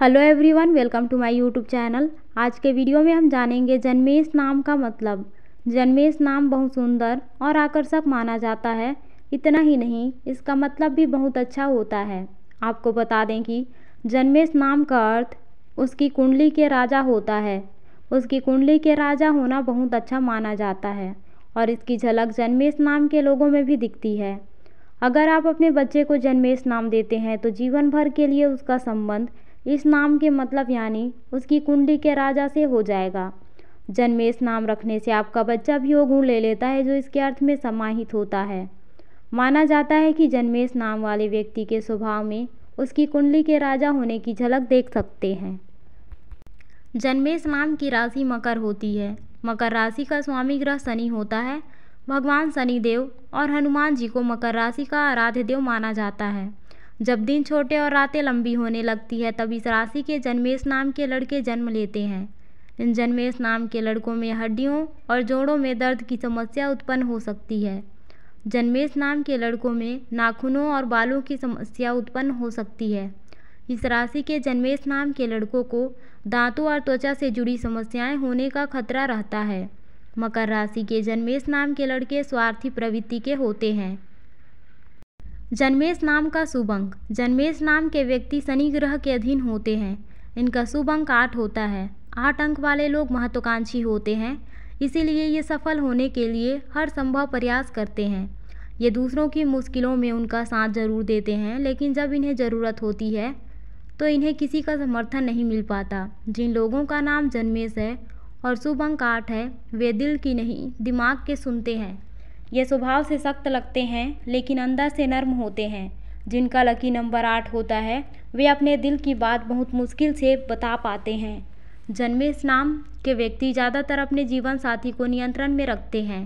hello everyone welcome to my YouTube channel आज के video में हम जानेंगे जन्मेश नाम का मतलब जन्मेश नाम बहुत सुंदर और आकर्षक माना जाता है इतना ही नहीं इसका मतलब भी बहुत अच्छा होता है आपको बता दें कि जन्मेश नाम का अर्थ उसकी कुंडली के राजा होता है उसकी कुंडली के राजा होना बहुत अच्छा माना जाता है और इसकी झलक जन्मेश नाम के लोगों में भी दिखती है अगर आप अपने बच्चे को जन्मेश नाम देते हैं तो जीवन भर के लिए उसका संबंध इस नाम के मतलब यानी उसकी कुंडली के राजा से हो जाएगा जन्मेश नाम रखने से आपका बच्चा भी वो गुण ले लेता है जो इसके अर्थ में समाहित होता है माना जाता है कि जन्मेश नाम वाले व्यक्ति के स्वभाव में उसकी कुंडली के राजा होने की झलक देख सकते हैं जन्मेश नाम की राशि मकर होती है मकर राशि का स्वामी ग्रह शनि होता है भगवान शनिदेव और हनुमान जी को मकर राशि का आराध्य देव माना जाता है जब दिन छोटे और रातें लंबी होने लगती है तब इस राशि के जन्मेश नाम के लड़के जन्म लेते हैं इन जन्मेश नाम के लड़कों में हड्डियों और जोड़ों में दर्द की समस्या उत्पन्न हो सकती है जन्मेश नाम के लड़कों में नाखूनों और बालों की समस्या उत्पन्न हो सकती है इस राशि के जन्मेश नाम के लड़कों को दांतों और त्वचा से जुड़ी समस्याएं होने का खतरा रहता है मकर राशि के जन्मेश नाम के लड़के स्वार्थी प्रवृत्ति के होते हैं जन्मेश नाम का शुभ अंक जन्मेश नाम के व्यक्ति शनि ग्रह के अधीन होते हैं इनका शुभ अंक आठ होता है आठ अंक वाले लोग महत्वाकांक्षी होते हैं इसीलिए ये सफल होने के लिए हर संभव प्रयास करते हैं ये दूसरों की मुश्किलों में उनका साथ जरूर देते हैं लेकिन जब इन्हें ज़रूरत होती है तो इन्हें किसी का समर्थन नहीं मिल पाता जिन लोगों का नाम जन्मेश है और शुभ अंक आठ है वे दिल की नहीं दिमाग के सुनते हैं ये स्वभाव से सख्त लगते हैं लेकिन अंदर से नर्म होते हैं जिनका लकी नंबर आठ होता है वे अपने दिल की बात बहुत मुश्किल से बता पाते हैं जन्मेश नाम के व्यक्ति ज़्यादातर अपने जीवन साथी को नियंत्रण में रखते हैं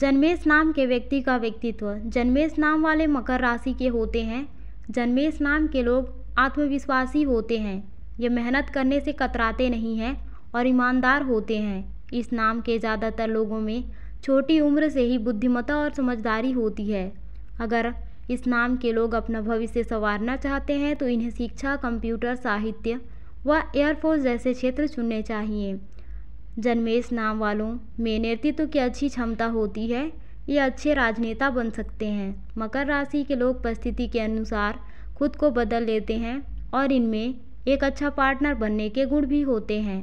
जन्मेश नाम के व्यक्ति का व्यक्तित्व जन्मेश नाम वाले मकर राशि के होते हैं जन्मेश नाम के लोग आत्मविश्वासी होते हैं ये मेहनत करने से कतराते नहीं हैं और ईमानदार होते हैं इस नाम के ज़्यादातर लोगों में छोटी उम्र से ही बुद्धिमता और समझदारी होती है अगर इस नाम के लोग अपना भविष्य संवारना चाहते हैं तो इन्हें शिक्षा कंप्यूटर साहित्य व एयरफोर्स जैसे क्षेत्र चुनने चाहिए जन्मेश नाम वालों में नेतृत्व की अच्छी क्षमता होती है ये अच्छे राजनेता बन सकते हैं मकर राशि के लोग परिस्थिति के अनुसार खुद को बदल लेते हैं और इनमें एक अच्छा पार्टनर बनने के गुण भी होते हैं